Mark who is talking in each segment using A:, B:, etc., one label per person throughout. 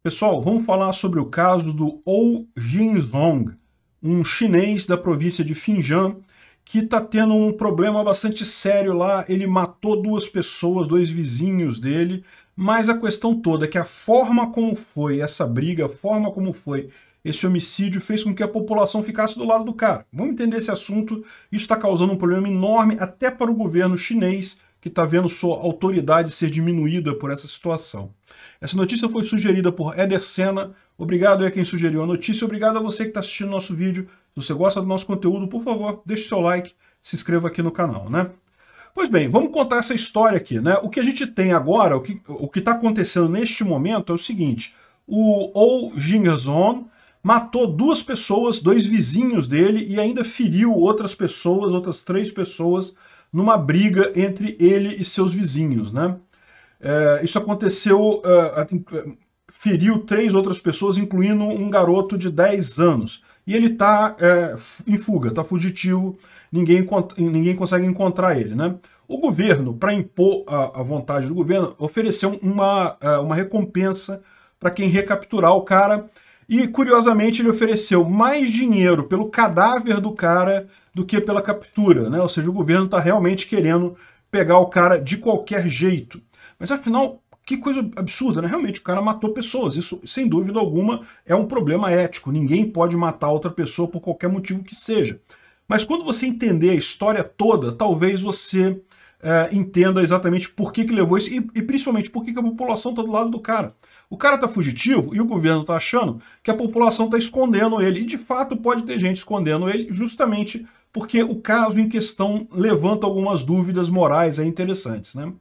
A: Pessoal, vamos falar sobre o caso do Ou Jinzhong, um chinês da província de Xinjiang, que está tendo um problema bastante sério lá. Ele matou duas pessoas, dois vizinhos dele, mas a questão toda é que a forma como foi essa briga, a forma como foi esse homicídio fez com que a população ficasse do lado do cara. Vamos entender esse assunto. Isso está causando um problema enorme até para o governo chinês, que está vendo sua autoridade ser diminuída por essa situação. Essa notícia foi sugerida por Eder Senna. Obrigado a quem sugeriu a notícia. Obrigado a você que está assistindo nosso vídeo. Se você gosta do nosso conteúdo, por favor, deixe seu like, se inscreva aqui no canal, né? Pois bem, vamos contar essa história aqui, né? O que a gente tem agora, o que o está acontecendo neste momento é o seguinte. O Ou Jingazon matou duas pessoas, dois vizinhos dele, e ainda feriu outras pessoas, outras três pessoas, numa briga entre ele e seus vizinhos, né? É, isso aconteceu, é, feriu três outras pessoas, incluindo um garoto de 10 anos. E ele está é, em fuga, está fugitivo, ninguém, ninguém consegue encontrar ele. Né? O governo, para impor a, a, vontade do governo, ofereceu uma, é, uma recompensa para quem recapturar o cara. E, curiosamente, ele ofereceu mais dinheiro pelo cadáver do cara do que pela captura. Né? Ou seja, o governo está realmente querendo pegar o cara de qualquer jeito. Mas afinal, que coisa absurda, né? Realmente, o cara matou pessoas. Isso, sem dúvida alguma, é um problema ético. Ninguém pode matar outra pessoa por qualquer motivo que seja. Mas quando você entender a história toda, talvez você é, entenda exatamente por que, que levou isso e, e principalmente por que, que a população está do lado do cara. O cara está fugitivo e o governo está achando que a população está escondendo ele. E de fato pode ter gente escondendo ele justamente porque o caso em questão levanta algumas dúvidas morais aí interessantes, né?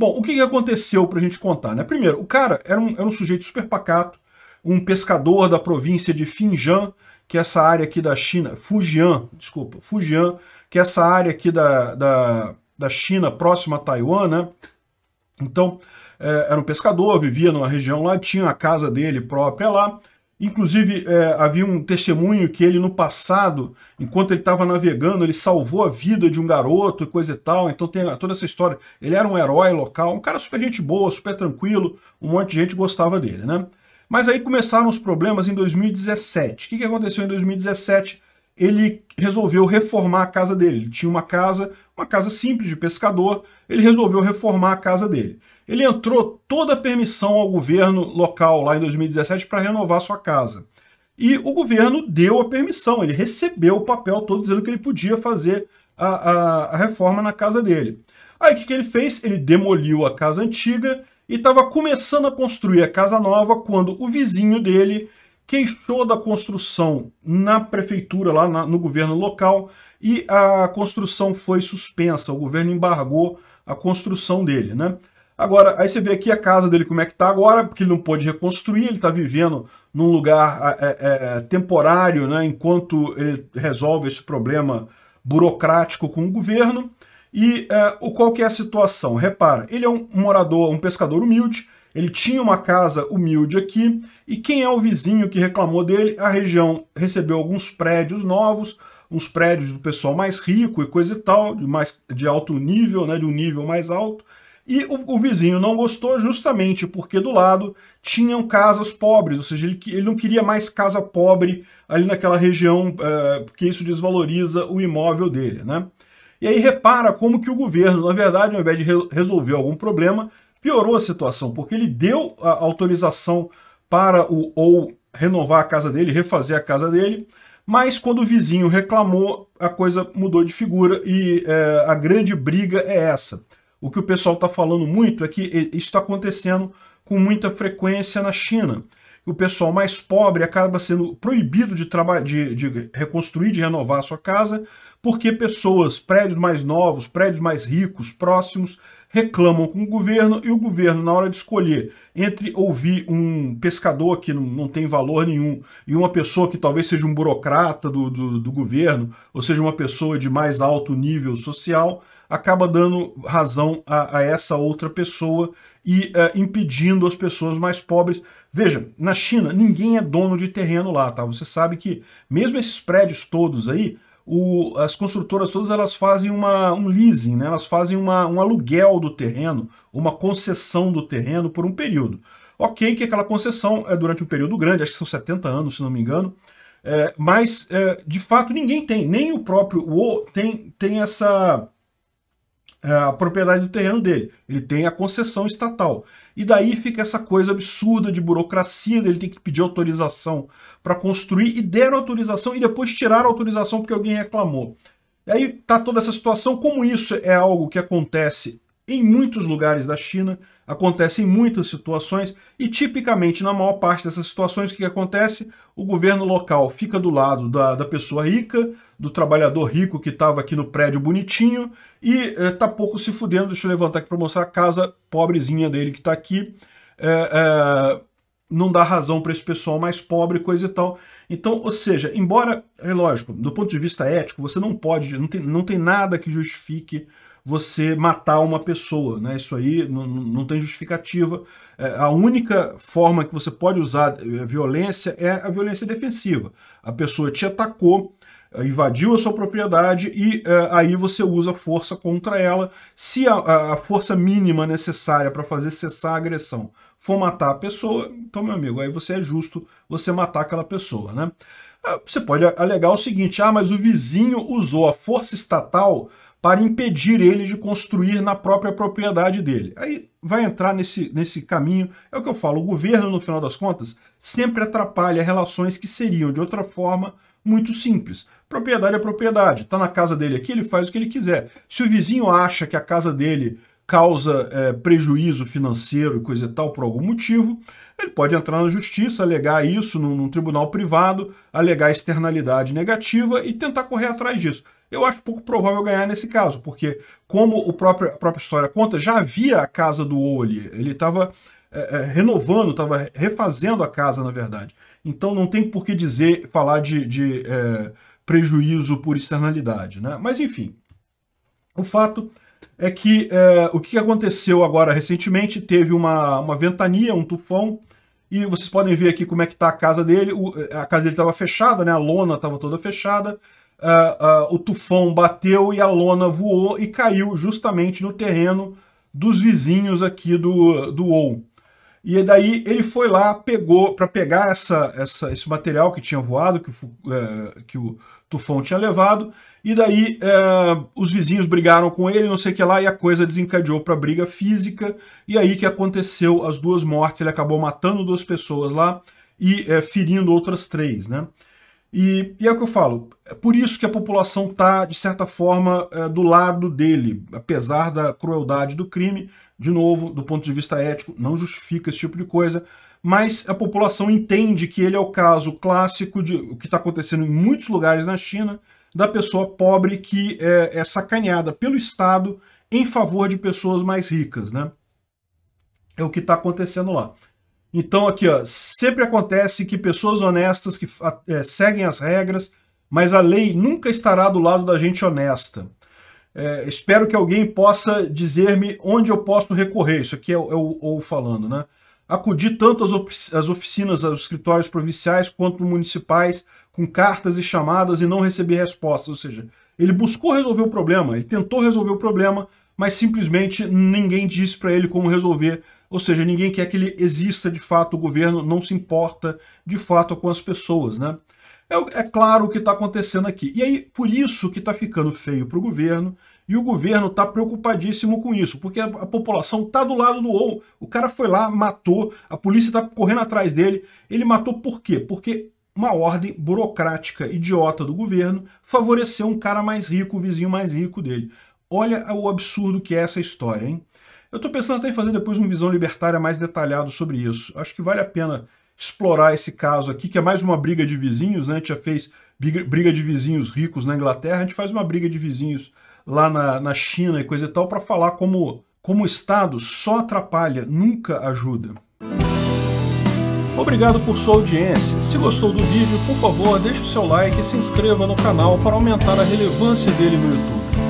A: Bom, o que, aconteceu para a gente contar? Né? Primeiro, o cara era um, era um sujeito super pacato, um pescador da província de Finjan, que é essa área aqui da China, Fujian, desculpa, Fujian, que é essa área aqui da, da, da China próxima a Taiwan, né? Então, é, era um pescador, vivia numa região lá, tinha a casa dele própria lá, Inclusive, é, havia um testemunho que ele, no passado, enquanto ele estava navegando, ele salvou a vida de um garoto e coisa e tal. Então tem toda essa história. Ele era um herói local, um cara super gente boa, super tranquilo, um monte de gente gostava dele, né? Mas aí começaram os problemas em 2017. O que, que aconteceu em 2017? Ele resolveu reformar a casa dele. Ele tinha uma casa uma casa simples de pescador, ele resolveu reformar a casa dele. Ele entrou toda a permissão ao governo local lá em 2017 para renovar sua casa. E o governo deu a permissão, ele recebeu o papel todo dizendo que ele podia fazer a, a, a reforma na casa dele. Aí o que, que ele fez? Ele demoliu a casa antiga e estava começando a construir a casa nova quando o vizinho dele queixou da construção na prefeitura, lá na, no governo local, e a construção foi suspensa, o governo embargou a construção dele, né? Agora, aí você vê aqui a casa dele como é que tá agora, porque ele não pôde reconstruir, ele está vivendo num lugar é, é, é, temporário, né, enquanto ele resolve esse problema burocrático com o governo. E é, o, qual que é a situação? Repara, ele é um morador, um pescador humilde, ele tinha uma casa humilde aqui, e quem é o vizinho que reclamou dele? A região recebeu alguns prédios novos, uns prédios do pessoal mais rico e coisa e tal, de, mais, de alto nível, né, de um nível mais alto. E o, o, vizinho não gostou justamente porque do lado tinham casas pobres, ou seja, ele, ele não queria mais casa pobre ali naquela região, é, porque isso desvaloriza o imóvel dele, né? E aí repara como que o governo, na verdade, ao invés de re resolver algum problema, piorou a situação, porque ele deu a autorização para o ou renovar a casa dele, refazer a casa dele, mas quando o vizinho reclamou, a coisa mudou de figura e é, a grande briga é essa. O que o pessoal está falando muito é que isso está acontecendo com muita frequência na China. O pessoal mais pobre acaba sendo proibido de, de, de reconstruir, de renovar a sua casa, porque pessoas, prédios mais novos, prédios mais ricos, próximos, reclamam com o governo e o governo, na hora de escolher entre ouvir um pescador que não, não tem valor nenhum e uma pessoa que talvez seja um burocrata do, do, do governo, ou seja, uma pessoa de mais alto nível social, acaba dando razão a, a essa outra pessoa e é, impedindo as pessoas mais pobres. Veja, na China ninguém é dono de terreno lá, tá? Você sabe que mesmo esses prédios todos aí, o, as construtoras todas elas fazem uma, um leasing, né? elas fazem uma, um aluguel do terreno, uma concessão do terreno por um período. Ok que é aquela concessão é durante um período grande, acho que são 70 anos, se não me engano, é, mas, é, de fato, ninguém tem, nem o próprio UO tem, tem essa é, a propriedade do terreno dele, ele tem a concessão estatal. E daí fica essa coisa absurda de burocracia, ele tem que pedir autorização para construir, e deram autorização e depois tiraram autorização porque alguém reclamou. E aí tá toda essa situação, como isso é algo que acontece em muitos lugares da China, acontece em muitas situações, e tipicamente, na maior parte dessas situações, o que, que acontece? O governo local fica do lado da, da pessoa rica, do trabalhador rico que estava aqui no prédio bonitinho e é, tá pouco se fudendo. Deixa eu levantar aqui para mostrar a casa pobrezinha dele que está aqui. É, é, não dá razão para esse pessoal mais pobre, coisa e tal. Então, ou seja, embora, é lógico, do ponto de vista ético, você não pode, não tem, não tem nada que justifique você matar uma pessoa, né? Isso aí não, não tem justificativa. É, a única forma que você pode usar é, violência é a violência defensiva. A pessoa te atacou, eh, invadiu a sua propriedade e uh, aí você usa força contra ela. Se a, a força mínima necessária para fazer cessar a agressão for matar a pessoa, então, meu amigo, aí você é justo você matar aquela pessoa, né? Ah, você pode alegar o seguinte, ah, mas o vizinho usou a força estatal para impedir ele de construir na própria propriedade dele. Aí vai entrar nesse, nesse caminho, é o que eu falo, o governo, no final das contas, sempre atrapalha relações que seriam, de outra forma, muito simples. Propriedade é propriedade. Está na casa dele aqui, ele faz o que ele quiser. Se o vizinho acha que a casa dele causa é, prejuízo financeiro e coisa e tal por algum motivo, ele pode entrar na justiça, alegar isso num, num tribunal privado, alegar externalidade negativa e tentar correr atrás disso. Eu acho pouco provável ganhar nesse caso, porque, como o próprio, a própria história conta, já havia a casa do O ali. Ele estava é, é, renovando, estava refazendo a casa, na verdade. Então não tem por que dizer, falar de, de é, prejuízo por externalidade. Né? Mas enfim, o fato é que é, o que aconteceu agora recentemente teve uma, uma ventania, um tufão, e vocês podem ver aqui como é que está a casa dele. O, é, a casa dele estava fechada, né? a lona estava toda fechada, uh, uh, o tufão bateu e a lona voou e caiu justamente no terreno dos vizinhos aqui do, do OU. E daí ele foi lá, pegou, para pegar essa, essa, esse material que tinha voado, que o, é, que o Tufão tinha levado, e daí é, os vizinhos brigaram com ele, não sei o que lá, e a coisa desencadeou para briga física, e aí que aconteceu as duas mortes, ele acabou matando duas pessoas lá e é, ferindo outras três, né? E, e, é o que eu falo, é por isso que a população está, de certa forma, é, do lado dele, apesar da crueldade do crime, de novo, do ponto de vista ético, não justifica esse tipo de coisa, mas a população entende que ele é o caso clássico de o que está acontecendo em muitos lugares na China, da pessoa pobre que é, é sacaneada pelo Estado em favor de pessoas mais ricas, né? É o que está acontecendo lá. Então, aqui, ó, sempre acontece que pessoas honestas que é, seguem as regras, mas a lei nunca estará do lado da gente honesta. É, espero que alguém possa dizer-me onde eu posso recorrer. Isso aqui é, é o, ou falando, né? Acudi tanto às oficinas, aos escritórios provinciais quanto municipais, com cartas e chamadas e não recebi respostas. Ou seja, ele buscou resolver o problema, ele tentou resolver o problema, mas simplesmente ninguém disse para ele como resolver ou seja, ninguém quer que ele exista de fato, o governo não se importa de fato com as pessoas, né? É, é claro o que está acontecendo aqui. E aí, por isso que está ficando feio para o governo, e o governo está preocupadíssimo com isso, porque a, a população está do lado do ou. O cara foi lá, matou, a polícia está correndo atrás dele. Ele matou por quê? Porque uma ordem burocrática idiota do governo favoreceu um cara mais rico, o vizinho mais rico dele. Olha o absurdo que é essa história, hein? Eu estou pensando até em fazer depois uma visão libertária mais detalhado sobre isso. Acho que vale a pena explorar esse caso aqui, que é mais uma briga de vizinhos, né? A gente já fez briga de vizinhos ricos na Inglaterra, a gente faz uma briga de vizinhos lá na, na China e coisa e tal, para falar como, como o Estado só atrapalha, nunca ajuda. Obrigado por sua audiência. Se gostou do vídeo, por favor, deixe o seu like e se inscreva no canal para aumentar a relevância dele no YouTube.